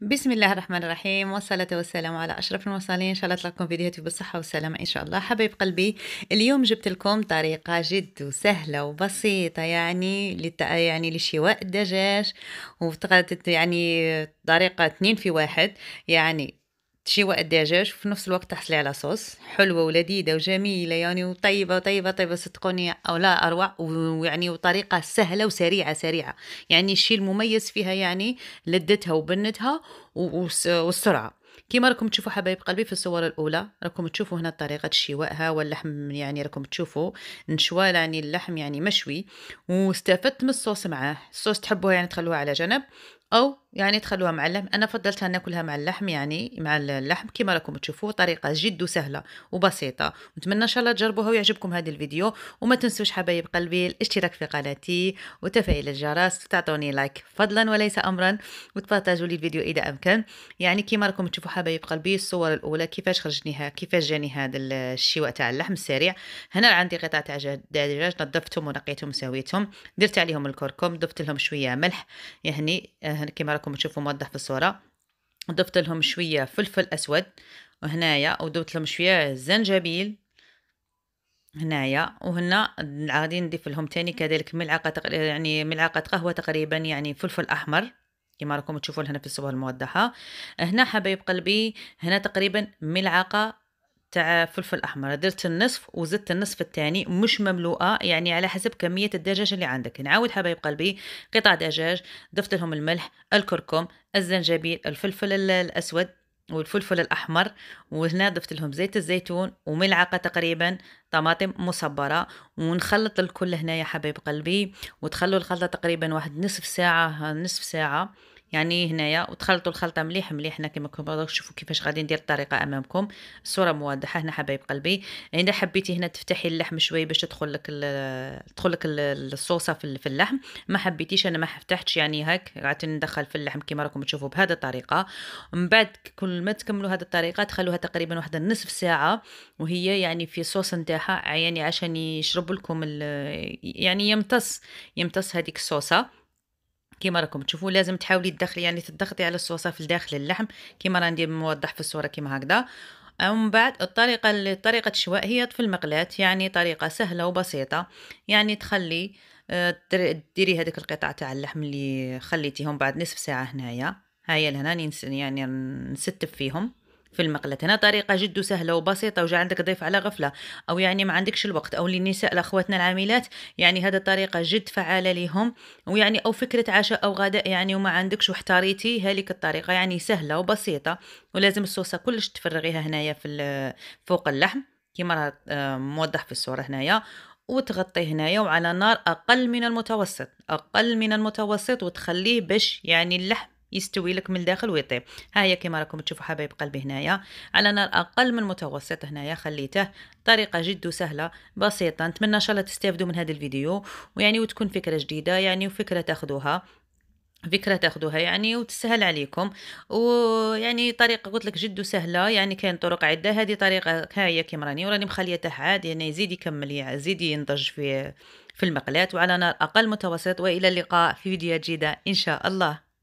بسم الله الرحمن الرحيم والصلاة والسلام على أشرف المرسلين إن شاء الله تلقاكم فيديوهاتي بالصحة والسلامة إن شاء الله حبايب قلبي اليوم جبت لكم طريقة جد سهلة وبسيطة يعني لت... يعني لشواء الدجاج وطريقة يعني طريقة اتنين في واحد يعني تشيوا الدجاج وفي نفس الوقت تحصلي على صوص حلوه ولذيذه وجميله يعني وطيبه طيبه طيبه صدقوني او لا اروع ويعني وطريقه سهله وسريعه سريعه يعني الشيء المميز فيها يعني لذتها وبنتها والسرعه كيما راكم تشوفوا حبايب قلبي في الصور الاولى راكم تشوفوا هنا طريقه شواءها واللحم يعني راكم تشوفوا نشوى يعني اللحم يعني مشوي واستفدت من الصوص معاه الصوص تحبوه يعني تخلوه على جنب او يعني تخلوها مع اللحم انا فضلتها ناكلها مع اللحم يعني مع اللحم كما راكم تشوفوا طريقه جد سهله وبسيطه نتمنى ان شاء الله تجربوها ويعجبكم هذا الفيديو وما تنسوش حبايب قلبي الاشتراك في قناتي وتفعيل الجرس وتعطوني لايك فضلا وليس امرا وتبارطاجوا لي الفيديو اذا امكن يعني كما راكم تشوفوا حبايب قلبي الصور الاولى كيفاش خرجني كيفاش جاني هذا الشواء تاع اللحم السريع هنا عندي قطع تاع دجاج نظفتهم ونقيتهم وسويتهم درت عليهم الكركم ضفت لهم شويه ملح يعني آه، كما راكم تشوفوا موضح في الصوره ضفت لهم شويه فلفل اسود وهنايا وضفت لهم شويه زنجبيل هنايا وهنا غادي نضيف لهم تاني كذلك ملعقه تق... يعني ملعقه قهوه تقريبا يعني فلفل احمر كما راكم تشوفوا هنا في الصور الموضحه هنا حبايب قلبي هنا تقريبا ملعقه تاع فلفل احمر درت النصف وزدت النصف الثاني مش مملوءه يعني على حسب كميه الدجاج اللي عندك نعاود حبايب قلبي قطع دجاج ضفت لهم الملح الكركم الزنجبيل الفلفل الاسود والفلفل الاحمر وهنا ضفت لهم زيت الزيتون وملعقه تقريبا طماطم مصبره ونخلط الكل هنا يا حبايب قلبي وتخلوا الخلطه تقريبا واحد نصف ساعه نصف ساعه يعني هنايا وتخلطوا الخلطه مليح مليح هنا كما كنتم تشوفوا كيفاش غادي ندير الطريقه امامكم الصوره موضحه هنا حبايب قلبي يعني حبيتي هنا تفتحي اللحم شويه باش تدخل لك تدخل لك الصوصه في اللحم ما حبيتيش انا ما فتحتش يعني هاك غادي ندخل في اللحم كما راكم تشوفوا بهذه الطريقه من بعد كل ما تكملوا هذه الطريقه تخلوها تقريبا واحد نصف ساعه وهي يعني في صوص نتاعها يعني عشان يشرب لكم يعني يمتص يمتص هذيك الصوصه كيما راكم تشوفوا لازم تحاولي تدخلي يعني تضغطي على الصوصه في داخل اللحم كيما راني موضح في الصوره كيما هكذا ومن بعد الطريقه طريقه الشواء هي في المقلاة يعني طريقه سهله وبسيطه يعني تخلي آه، ديري هذيك القطع تاع اللحم اللي خليتيهم بعد نصف ساعه هنايا هاي لهنا يعني نستف فيهم في المقله هنا طريقه جد سهله وبسيطه وجا عندك ضيف على غفله او يعني ما عندكش الوقت او للنساء لاخواتنا العاملات يعني هذا طريقه جد فعاله لهم ويعني او فكره عشاء او غداء يعني وما عندكش واحتاريتي هالك الطريقه يعني سهله وبسيطه ولازم الصوصه كلش تفرغيها هنايا في فوق اللحم كما آه، موضح في الصوره هنايا وتغطي هنايا وعلى نار اقل من المتوسط اقل من المتوسط وتخليه باش يعني اللحم يستوي لك من الداخل ويطيب ها هي كما راكم تشوفوا حبايب قلبي هنايا على نار اقل من متوسط هنايا خليته طريقه جد سهله بسيطه نتمنى ان شاء الله تستافدوا من هذا الفيديو ويعني وتكون فكره جديده يعني وفكره تاخذوها فكره تاخذوها يعني وتسهل عليكم ويعني طريقه قلت لك جد سهله يعني كاين طرق عده هذه طريقه هاي كيما راني وراني مخليته عادي عاد يعني يزيد يكمل يزيد ينضج في في المقلات وعلى نار اقل متوسط والى اللقاء في فيديو جديده ان شاء الله